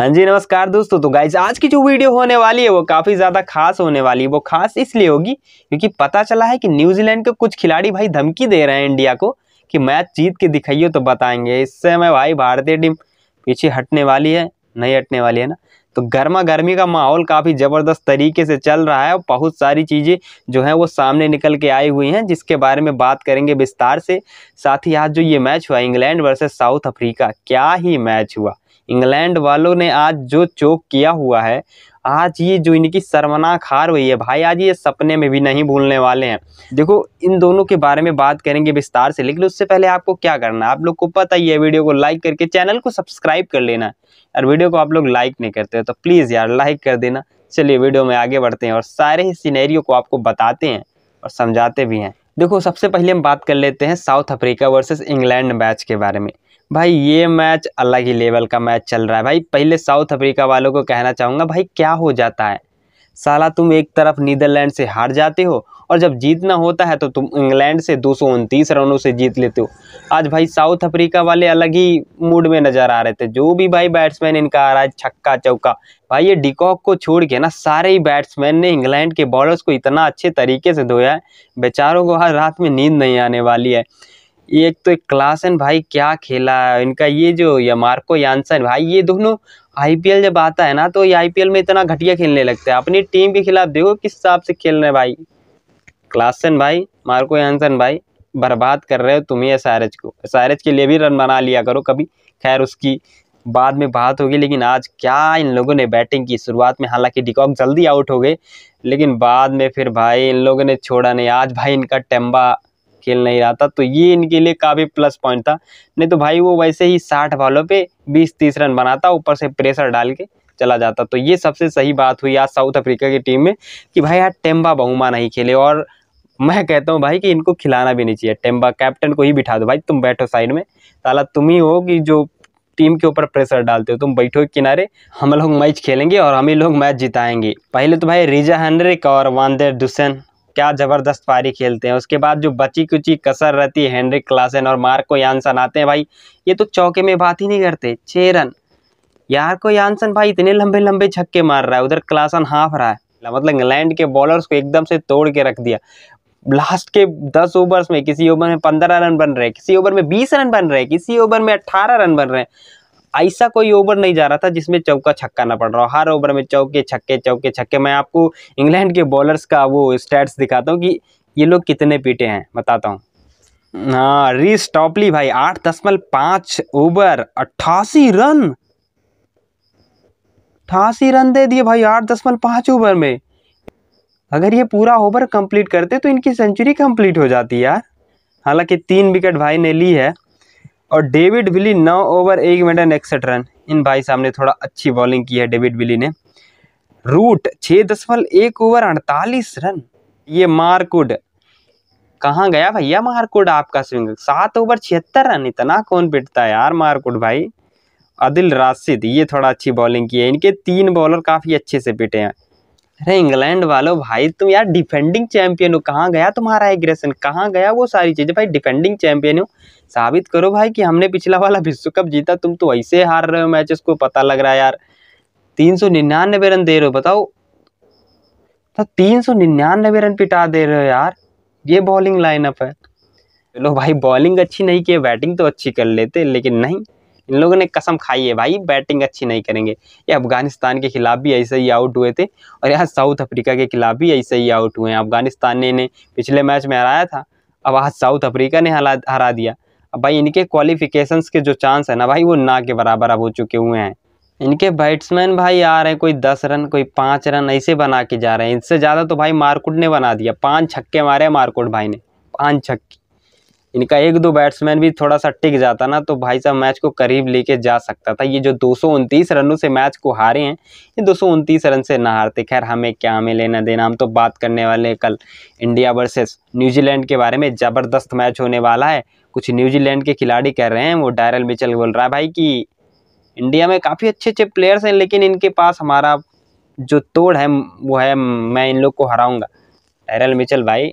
हाँ जी नमस्कार दोस्तों तो गाइज आज की जो वीडियो होने वाली है वो काफ़ी ज़्यादा खास होने वाली है वो खास इसलिए होगी क्योंकि पता चला है कि न्यूजीलैंड के कुछ खिलाड़ी भाई धमकी दे रहे हैं इंडिया को कि मैच जीत के दिखाइए तो बताएंगे इससे मैं भाई भारतीय टीम पीछे हटने वाली है नहीं हटने वाली है ना तो गर्मा गर्मी का माहौल काफ़ी ज़बरदस्त तरीके से चल रहा है और बहुत सारी चीज़ें जो हैं वो सामने निकल के आई हुई हैं जिसके बारे में बात करेंगे विस्तार से साथ ही आज जो ये मैच हुआ इंग्लैंड वर्सेस साउथ अफ्रीका क्या ही मैच हुआ इंग्लैंड वालों ने आज जो चोक किया हुआ है आज ये जो इनकी शर्मनाक हार हुई है भाई आज ये सपने में भी नहीं भूलने वाले हैं देखो इन दोनों के बारे में बात करेंगे विस्तार से लेकिन उससे पहले आपको क्या करना है आप लोग को पता ही है वीडियो को लाइक करके चैनल को सब्सक्राइब कर लेना और वीडियो को आप लोग लाइक नहीं करते तो प्लीज़ यार लाइक कर देना चलिए वीडियो में आगे बढ़ते हैं और सारे ही सीनेरियो को आपको बताते हैं और समझाते भी हैं देखो सबसे पहले हम बात कर लेते हैं South Africa versus England match के बारे में भाई ये मैच अलग ही लेवल का मैच चल रहा है भाई पहले साउथ अफ्रीका वालों को कहना चाहूँगा भाई क्या हो जाता है साला तुम एक तरफ नीदरलैंड से हार जाते हो और जब जीतना होता है तो तुम इंग्लैंड से दो रनों से जीत लेते हो आज भाई साउथ अफ्रीका वाले अलग ही मूड में नज़र आ रहे थे जो भी भाई बैट्समैन इनका आ रहा है छक्का चौका भाई ये डिकॉक को छोड़ के ना सारे ही बैट्समैन ने इंग्लैंड के बॉलर्स को इतना अच्छे तरीके से धोया है बेचारों को हर रात में नींद नहीं आने वाली है ये एक तो एक क्लासन भाई क्या खेला है इनका ये जो या मार्को यानसन भाई ये दोनों आईपीएल जब आता है ना तो ये आईपीएल में इतना घटिया खेलने लगता है अपनी टीम के खिलाफ देखो किस हिसाब से खेल रहे हैं भाई क्लासन भाई मार्को यानसन भाई बर्बाद कर रहे हो तुम्हें एस को एस के लिए भी रन बना लिया करो कभी खैर उसकी बाद में बात होगी लेकिन आज क्या इन लोगों ने बैटिंग की शुरुआत में हालांकि डिकॉक जल्दी आउट हो गए लेकिन बाद में फिर भाई इन लोगों ने छोड़ा नहीं आज भाई इनका टेम्बा खेल नहीं रहा था तो ये इनके लिए काफ़ी प्लस पॉइंट था नहीं तो भाई वो वैसे ही साठ बॉलों पे बीस तीस रन बनाता ऊपर से प्रेशर डाल के चला जाता तो ये सबसे सही बात हुई आज साउथ अफ्रीका की टीम में कि भाई यार टेम्बा बहुमा नहीं खेले और मैं कहता हूँ भाई कि इनको खिलाना भी नहीं चाहिए टेम्बा कैप्टन को ही बिठा दो भाई तुम बैठो साइड में ताला तुम ही हो कि जो टीम के ऊपर प्रेशर डालते हो तुम बैठो किनारे हम लोग मैच खेलेंगे और हम ही लोग मैच जिताएंगे पहले तो भाई रिजा हेनरिक और वानदेर दुसैन क्या ज़बरदस्त पारी खेलते हैं उसके बाद जो बची कुची कसर रहती है हेनरिक क्लासन और मार्को यानसन आते हैं भाई ये तो चौके में बात ही नहीं करते छः रन यार को यानसन भाई इतने लंबे लंबे छक्के मार रहा है उधर क्लासन हाफ रहा है मतलब इंग्लैंड के बॉलर्स को एकदम से तोड़ के रख दिया लास्ट के दस ओवर्स में किसी ओवर में पंद्रह रन बन रहे किसी ओवर में बीस रन बन रहे किसी ओवर में अट्ठारह रन बन रहे हैं ऐसा कोई ओवर नहीं जा रहा था जिसमें चौका छक्का ना पड़ रहा हो हर ओवर में चौके छक्के चौके छक्के मैं आपको इंग्लैंड के बॉलर्स का वो स्टैट्स दिखाता हूँ कि ये लोग कितने पीटे हैं बताता हूँ हाँ रीस टॉपली भाई आठ दशमलव पाँच ओवर अट्ठासी रन अट्ठासी रन दे दिए भाई आठ दशमलव पाँच ओवर में अगर ये पूरा ओवर कंप्लीट करते तो इनकी सेंचुरी कंप्लीट हो जाती यार हालांकि तीन विकेट भाई ने ली है और डेविड विली नौ ओवर एक मिनट एंड इकसठ रन इन भाई साहब ने थोड़ा अच्छी बॉलिंग की है डेविड विली ने रूट छः दशमलव एक ओवर अड़तालीस रन ये मारकुड कहाँ गया भैया मारकुड आपका स्विंग सात ओवर छिहत्तर रन इतना कौन पिटता है यार मारकुड भाई आदिल राशिद ये थोड़ा अच्छी बॉलिंग की है इनके तीन बॉलर काफ़ी अच्छे से पिटे हैं अरे इंग्लैंड वालों भाई तुम यार डिफेंडिंग चैंपियन हो कहाँ गया तुम्हारा एग्रेशन कहाँ गया वो सारी चीज़ें भाई डिफेंडिंग चैंपियन हो साबित करो भाई कि हमने पिछला वाला विश्व कप जीता तुम तो ऐसे हार रहे हो मैचेस को पता लग रहा है यार तीन सौ निन्यानवे रन दे रहे हो बताओ तो तीन सौ निन्यानवे रन पिटा दे रहे हो यार ये बॉलिंग लाइनअप है चलो भाई बॉलिंग अच्छी नहीं की बैटिंग तो अच्छी कर लेते लेकिन नहीं इन लोगों ने कसम खाई है भाई बैटिंग अच्छी नहीं करेंगे ये अफगानिस्तान के खिलाफ भी ऐसे ही आउट हुए थे और यहाँ साउथ अफ्रीका के खिलाफ भी ऐसे ही आउट हुए हैं अफगानिस्तान ने इन्हें पिछले मैच में हराया था अब आज साउथ अफ्रीका ने हरा दिया अब भाई इनके क्वालिफिकेशन के जो चांस है ना भाई वो ना के बराबर अब हो चुके हुए हैं इनके बैट्समैन भाई आ रहे हैं कोई दस रन कोई पाँच रन ऐसे बना के जा रहे हैं इनसे ज़्यादा तो भाई मारकुट ने बना दिया पाँच छक्के मारे मारकुट भाई ने पाँच छक्के इनका एक दो बैट्समैन भी थोड़ा सा टिक जाता ना तो भाई साहब मैच को करीब लेके जा सकता था ये जो दो रनों से मैच को हारे हैं ये दो रन से ना हारते खैर हमें क्या हमें लेना देना हम तो बात करने वाले हैं कल इंडिया वर्सेस न्यूजीलैंड के बारे में ज़बरदस्त मैच होने वाला है कुछ न्यूजीलैंड के खिलाड़ी कह रहे हैं वो डायरल मिचल बोल रहा है भाई कि इंडिया में काफ़ी अच्छे अच्छे प्लेयर्स हैं लेकिन इनके पास हमारा जो तोड़ है वो है मैं इन लोग को हराऊँगा डायरल मिचल भाई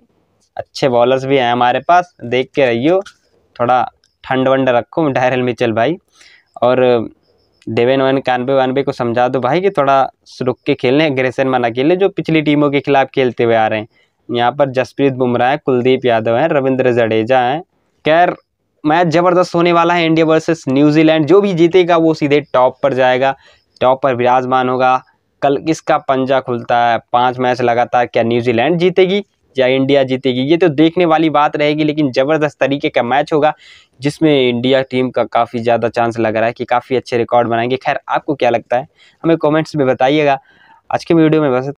अच्छे बॉलर्स भी हैं हमारे पास देख के रहियो थोड़ा ठंड वंड रखो डायरल मिचल भाई और डेवन वन कानबे वानबे को समझा दो भाई कि थोड़ा रुक के खेलने ग्रेसन मन अकेले जो पिछली टीमों के खिलाफ खेलते हुए आ रहे हैं यहाँ पर जसप्रीत बुमराह है कुलदीप यादव हैं रविंद्र जडेजा हैं खैर मैच ज़बरदस्त होने वाला है इंडिया वर्सेस न्यूजीलैंड जो भी जीतेगा वो सीधे टॉप पर जाएगा टॉप पर विराजमान होगा कल किसका पंजा खुलता है पाँच मैच लगातार क्या न्यूजीलैंड जीतेगी या इंडिया जीतेगी ये तो देखने वाली बात रहेगी लेकिन ज़बरदस्त तरीके का मैच होगा जिसमें इंडिया टीम का काफ़ी ज़्यादा चांस लग रहा है कि काफ़ी अच्छे रिकॉर्ड बनाएंगे खैर आपको क्या लगता है हमें कॉमेंट्स में बताइएगा आज के वीडियो में बस